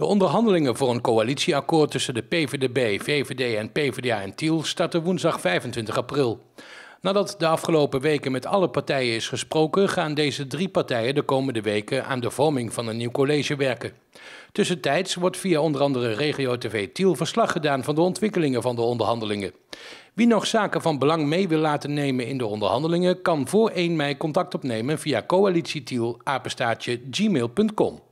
De onderhandelingen voor een coalitieakkoord tussen de PVDB, VVD en PVDA en Tiel starten woensdag 25 april. Nadat de afgelopen weken met alle partijen is gesproken, gaan deze drie partijen de komende weken aan de vorming van een nieuw college werken. Tussentijds wordt via onder andere Regio TV Tiel verslag gedaan van de ontwikkelingen van de onderhandelingen. Wie nog zaken van belang mee wil laten nemen in de onderhandelingen, kan voor 1 mei contact opnemen via gmail.com.